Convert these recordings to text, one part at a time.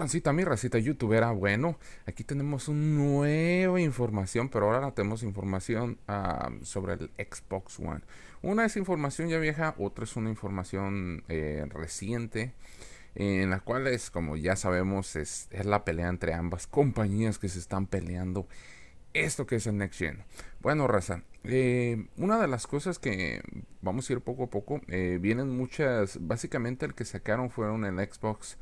transita mi racita youtubera? Ah, bueno, aquí tenemos una nueva información, pero ahora tenemos información sobre el Xbox One. Una es información ya vieja, otra es una información eh, reciente, en la cual es, como ya sabemos, es, la pelea entre ambas compañías que se están peleando esto que es el Next Gen. Bueno, raza, eh, una de las cosas que vamos a ir poco a poco, eh, vienen muchas, básicamente el que sacaron fueron el Xbox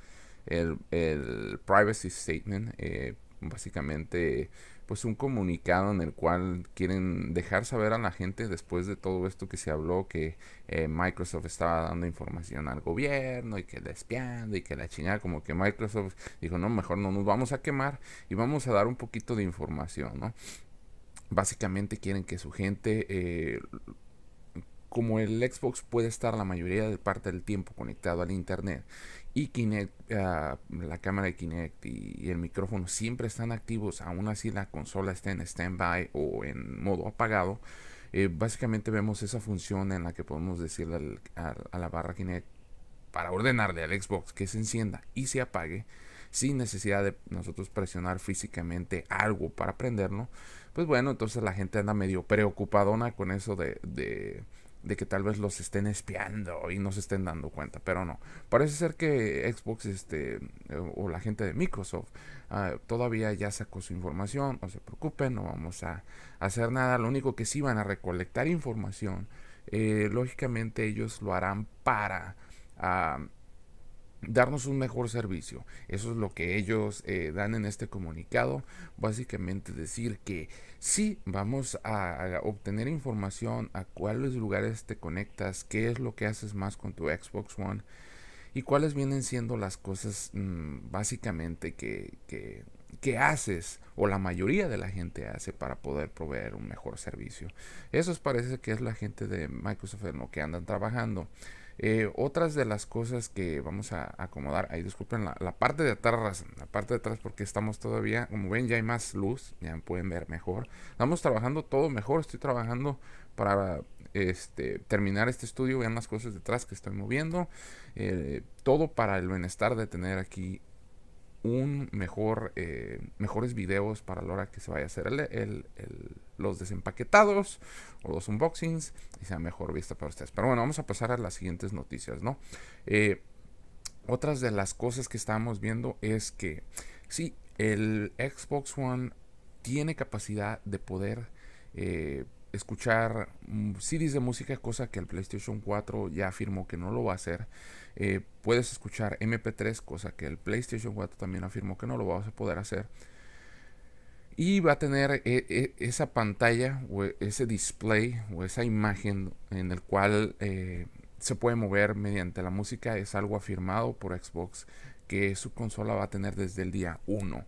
el, Privacy Statement, eh, básicamente pues un comunicado en el cual quieren dejar saber a la gente después de todo esto que se habló que eh, Microsoft estaba dando información al gobierno y que la espiando y que la chingada como que Microsoft dijo no mejor no nos vamos a quemar y vamos a dar un poquito de información no básicamente quieren que su gente eh, como el Xbox puede estar la mayoría de parte del tiempo conectado al Internet y Kinect, ah, la cámara de Kinect y, el micrófono siempre están activos, aún así la consola esté en standby o en modo apagado, eh, básicamente vemos esa función en la que podemos decirle a, la barra Kinect para ordenarle al Xbox que se encienda y se apague sin necesidad de nosotros presionar físicamente algo para prenderlo. Pues bueno, entonces la gente anda medio preocupadona con eso de de que tal vez los estén espiando y no se estén dando cuenta, pero no. Parece ser que Xbox este, o la gente de Microsoft ah, todavía ya sacó su información, no se preocupen, no vamos a hacer nada, lo único que sí van a recolectar información, eh, lógicamente ellos lo harán para... Ah, darnos un mejor servicio. Eso es lo que ellos eh, dan en este comunicado. Básicamente decir que sí, vamos a, obtener información a cuáles lugares te conectas, qué es lo que haces más con tu Xbox One y cuáles vienen siendo las cosas mm, básicamente que, que haces o la mayoría de la gente hace para poder proveer un mejor servicio. Eso parece que es la gente de Microsoft en lo que andan trabajando. Eh, otras de las cosas que vamos a acomodar, ahí disculpen la, parte de atrás, la parte de atrás porque estamos todavía, como ven ya hay más luz, ya pueden ver mejor. Estamos trabajando todo mejor, estoy trabajando para este, terminar este estudio, vean las cosas detrás que estoy moviendo, eh, todo para el bienestar de tener aquí un mejor, eh, mejores videos para la hora que se vaya a hacer los desempaquetados o los unboxings y sea mejor vista para ustedes. Pero bueno, vamos a pasar a las siguientes noticias, ¿no? Eh, otras de las cosas que estamos viendo es que si el Xbox One tiene capacidad de poder eh, escuchar series mm, de música, cosa que el PlayStation 4 ya afirmó que no lo va a hacer. Eh, puedes escuchar MP3, cosa que el PlayStation 4 también afirmó que no lo vas a poder hacer. Y va a tener eh, eh, esa pantalla o ese display o esa imagen en el cual se puede mover mediante la música. Es algo afirmado por Xbox que su consola va a tener desde el día 1.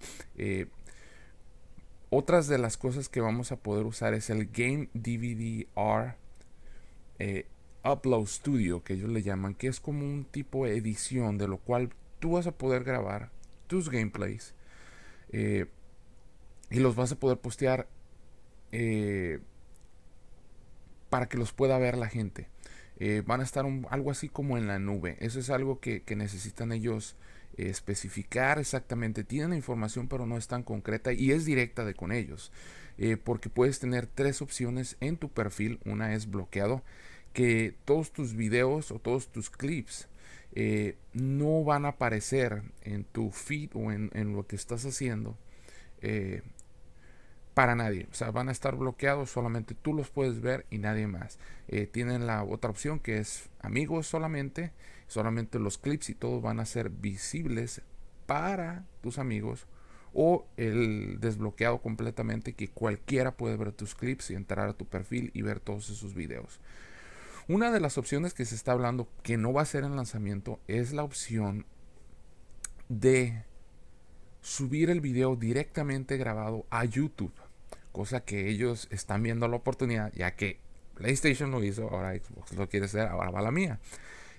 Otras de las cosas que vamos a poder usar es el Game dvd eh, Upload Studio, que ellos le llaman, que es como un tipo de edición de lo cual tú vas a poder grabar tus gameplays eh, y los vas a poder postear eh, para que los pueda ver la gente. Eh, van a estar algo así como en la nube. Eso es algo que, que necesitan ellos especificar exactamente, tienen la información pero no es tan concreta y es directa de con ellos, eh, porque puedes tener tres opciones en tu perfil, una es bloqueado, que todos tus videos o todos tus clips eh, no van a aparecer en tu feed o en, en lo que estás haciendo eh, para nadie. O sea, van a estar bloqueados, solamente tú los puedes ver y nadie más. Eh, tienen la otra opción que es amigos solamente. Solamente los clips y todos van a ser visibles para tus amigos. O el desbloqueado completamente que cualquiera puede ver tus clips y entrar a tu perfil y ver todos esos videos. Una de las opciones que se está hablando que no va a ser en lanzamiento es la opción de subir el video directamente grabado a YouTube, cosa que ellos están viendo la oportunidad, ya que PlayStation lo hizo, ahora Xbox lo quiere hacer, ahora va la mía.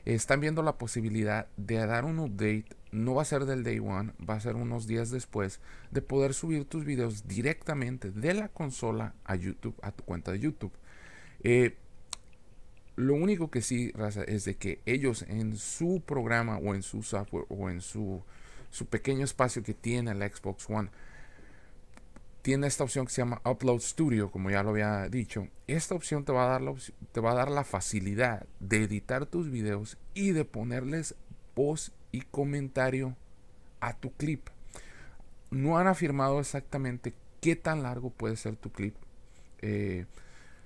Están viendo la posibilidad de dar un update, no va a ser del day one, va a ser unos días después, de poder subir tus videos directamente de la consola a YouTube, a tu cuenta de YouTube. Eh, lo único que sí, es de que ellos en su programa o en su software o en su su pequeño espacio que tiene el Xbox One. Tiene esta opción que se llama Upload Studio, como ya lo había dicho. Esta opción te va a dar la, te va a dar la facilidad de editar tus videos y de ponerles voz y comentario a tu clip. No han afirmado exactamente qué tan largo puede ser tu clip. Eh,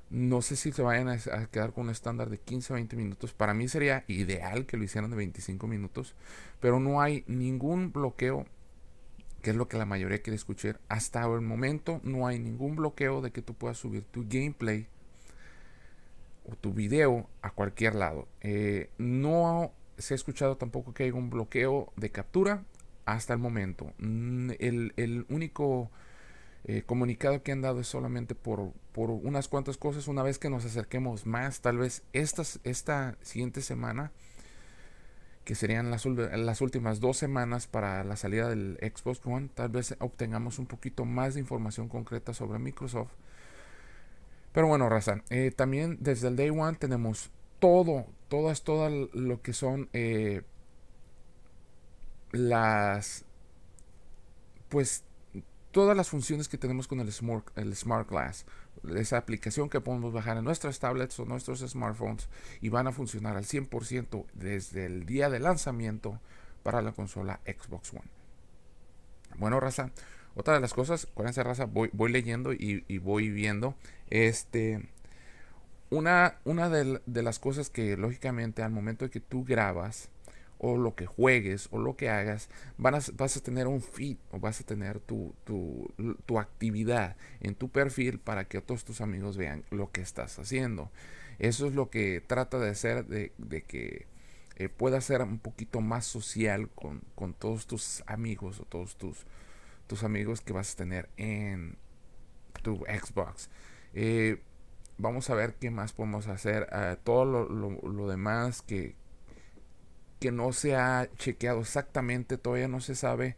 no sé si se vayan a, quedar con un estándar de 15 o 20 minutos. Para mí sería ideal que lo hicieran de 25 minutos. Pero no hay ningún bloqueo, que es lo que la mayoría quiere escuchar. Hasta el momento no hay ningún bloqueo de que tú puedas subir tu gameplay o tu video a cualquier lado. Eh, no se ha escuchado tampoco que haya un bloqueo de captura hasta el momento. Mm, el, el único eh, comunicado que han dado es solamente por, unas cuantas cosas. Una vez que nos acerquemos más, tal vez estas, esta siguiente semana, que serían las, las, últimas dos semanas para la salida del Xbox One, tal vez obtengamos un poquito más de información concreta sobre Microsoft. Pero bueno, Raza, eh, también desde el Day One tenemos todo, todas, todas lo que son eh, las, pues todas las funciones que tenemos con el Smart, el Smart Glass, esa aplicación que podemos bajar en nuestras tablets o nuestros smartphones y van a funcionar al 100% desde el día de lanzamiento para la consola Xbox One. Bueno, raza, otra de las cosas, esa raza, voy, leyendo y, voy viendo. Este, una, una de, de las cosas que lógicamente al momento de que tú grabas, o lo que juegues o lo que hagas, vas a tener un feed o vas a tener tu, actividad en tu perfil para que todos tus amigos vean lo que estás haciendo. Eso es lo que trata de hacer, de, que puedas eh, pueda ser un poquito más social con, todos tus amigos o todos tus, tus amigos que vas a tener en tu Xbox. Eh, vamos a ver qué más podemos hacer. a ah, todo lo demás que, que no se ha chequeado exactamente, todavía no se sabe.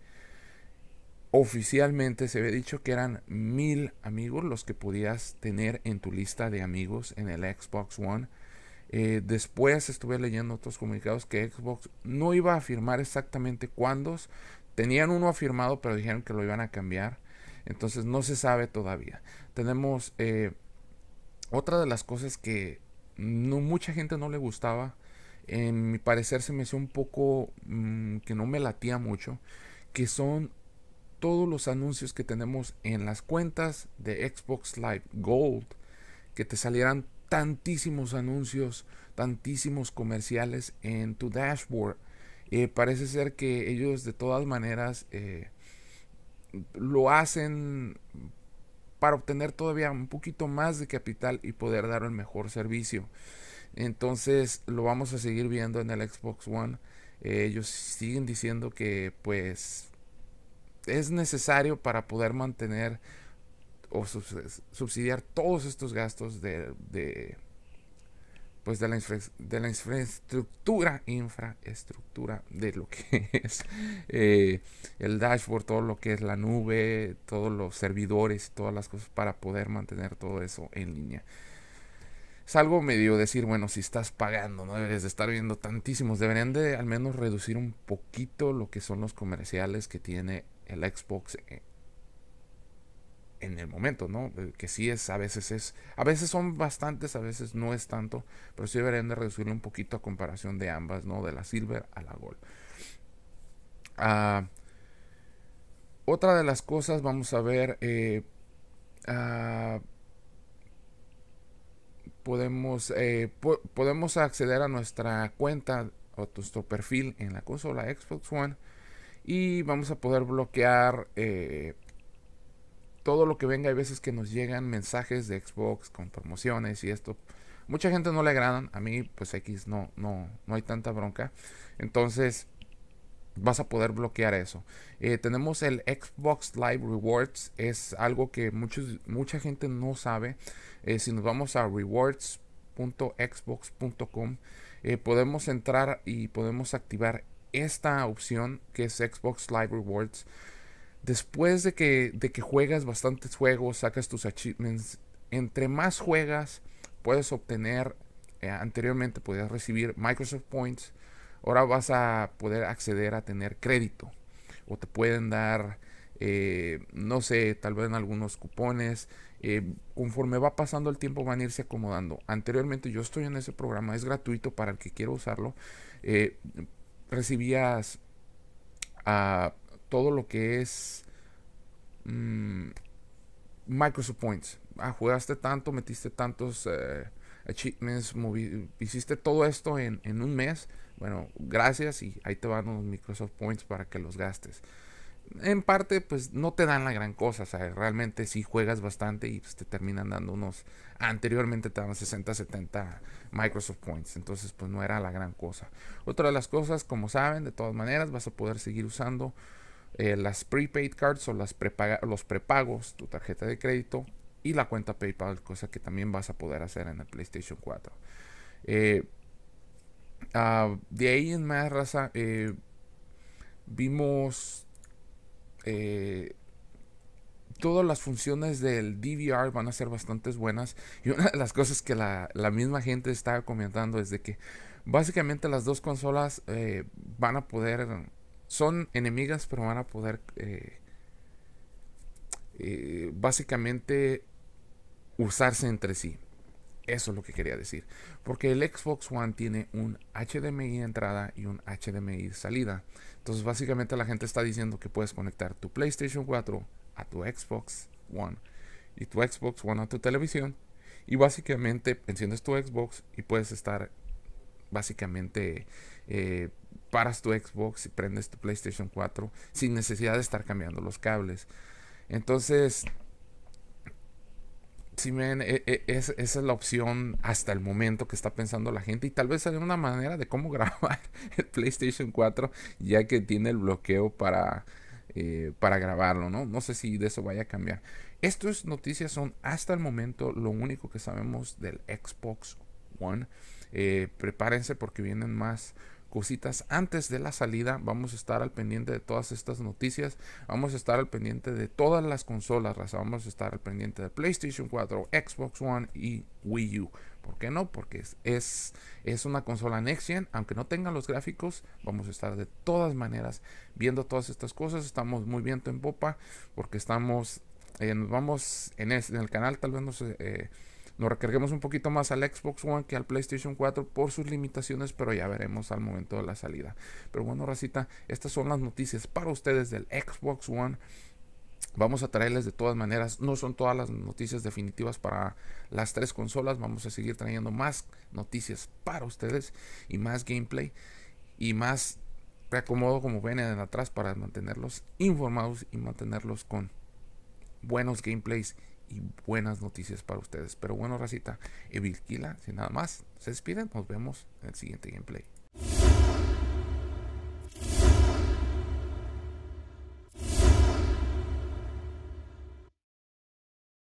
Oficialmente se había dicho que eran mil amigos los que podías tener en tu lista de amigos en el Xbox One. Eh, después estuve leyendo otros comunicados que Xbox no iba a afirmar exactamente cuándo. Tenían uno afirmado, pero dijeron que lo iban a cambiar. Entonces no se sabe todavía. Tenemos eh, otra de las cosas que mucha gente no le gustaba en mi parecer se me hizo un poco mm, que no me latía mucho, que son todos los anuncios que tenemos en las cuentas de Xbox Live Gold, que te salieran tantísimos anuncios, tantísimos comerciales en tu dashboard. Eh, parece ser que ellos de todas maneras eh, lo hacen para obtener todavía un poquito más de capital y poder dar el mejor servicio. Entonces lo vamos a seguir viendo en el Xbox One. Eh, ellos siguen diciendo que pues es necesario para poder mantener o subsidiar todos estos gastos de, pues de la, infraestructura, infraestructura de lo que es eh, el dashboard, todo lo que es la nube, todos los servidores, todas las cosas para poder mantener todo eso en línea salvo medio decir, bueno, si estás pagando, no deberías de estar viendo tantísimos, deberían de al menos reducir un poquito lo que son los comerciales que tiene el Xbox eh, en el momento, ¿no? Eh, que sí es, a veces es, a veces son bastantes, a veces no es tanto, pero sí deberían de reducirlo un poquito a comparación de ambas, ¿no? De la Silver a la Gold. Ah, otra de las cosas, vamos a ver, eh, ah, eh, podemos, acceder a nuestra cuenta o nuestro perfil en la consola Xbox One y vamos a poder bloquear eh, todo lo que venga. Hay veces que nos llegan mensajes de Xbox con promociones y esto. Mucha gente no le agradan. A mí, pues X, no, no, no hay tanta bronca. Entonces, vas a poder bloquear eso. Eh, tenemos el Xbox Live Rewards, es algo que mucha gente no sabe. Eh, si nos vamos a rewards.xbox.com, eh, podemos entrar y podemos activar esta opción que es Xbox Live Rewards. Después de que, de que juegas bastantes juegos, sacas tus achievements, entre más juegas, puedes obtener, anteriormente podías recibir Microsoft Points, ahora vas a poder acceder a tener crédito o te pueden dar, eh, no sé, tal vez algunos cupones. Eh, conforme va pasando el tiempo van a irse acomodando. Anteriormente yo estoy en ese programa, es gratuito para el que quiera usarlo. Eh, recibías a ah, todo lo que es mm, Microsoft Points. Ah, jugaste tanto, metiste tantos hiciste todo esto en, un mes, bueno, gracias y ahí te van unos Microsoft Points para que los gastes. En parte, pues no te dan la gran cosa, Realmente si juegas bastante y pues, te terminan dando unos, anteriormente te daban 60, 70 Microsoft Points, entonces pues no era la gran cosa. Otra de las cosas, como saben, de todas maneras vas a poder seguir usando eh, las prepaid cards o las los prepagos, tu tarjeta de crédito, y la cuenta PayPal, cosa que también vas a poder hacer en el PlayStation 4. Eh, ah, de ahí en más raza, eh, vimos eh, todas las funciones del DVR van a ser bastante buenas. Y una de las cosas que la, misma gente está comentando es de que básicamente las dos consolas van a poder, son enemigas, pero van a poder básicamente usarse entre sí. Eso es lo que quería decir. Porque el Xbox One tiene un HDMI entrada y un HDMI salida. Entonces básicamente la gente está diciendo que puedes conectar tu PlayStation 4 a tu Xbox One y tu Xbox One a tu televisión. Y básicamente enciendes tu Xbox y puedes estar básicamente eh, paras tu Xbox y prendes tu PlayStation 4 sin necesidad de estar cambiando los cables. Entonces si e, e, esa es la opción hasta el momento que está pensando la gente y tal vez haya una manera de cómo grabar el PlayStation 4 ya que tiene el bloqueo para, eh, para grabarlo, ¿no? No sé si de eso vaya a cambiar. Estas noticias son hasta el momento lo único que sabemos del Xbox One. Eh, prepárense porque vienen más cositas antes de la salida. Vamos a estar al pendiente de todas estas noticias. Vamos a estar al pendiente de todas las consolas, Vamos a estar al pendiente de PlayStation 4, Xbox One y Wii U. ¿Por qué no? Porque es, es, una consola Next Gen. Aunque no tenga los gráficos, vamos a estar de todas maneras viendo todas estas cosas. Estamos muy viento en popa porque estamos, vamos en, el canal, tal vez nos... Eh, nos recarguemos un poquito más al Xbox One que al PlayStation 4 por sus limitaciones, pero ya veremos al momento de la salida. Pero bueno, racita, estas son las noticias para ustedes del Xbox One. Vamos a traerles de todas maneras, no son todas las noticias definitivas para las tres consolas, vamos a seguir trayendo más noticias para ustedes y más gameplay y más reacomodo como ven en atrás para mantenerlos informados y mantenerlos con buenos gameplays y buenas noticias para ustedes. Pero bueno, racita, Evilquila, sin nada más, se despiden. Nos vemos en el siguiente gameplay.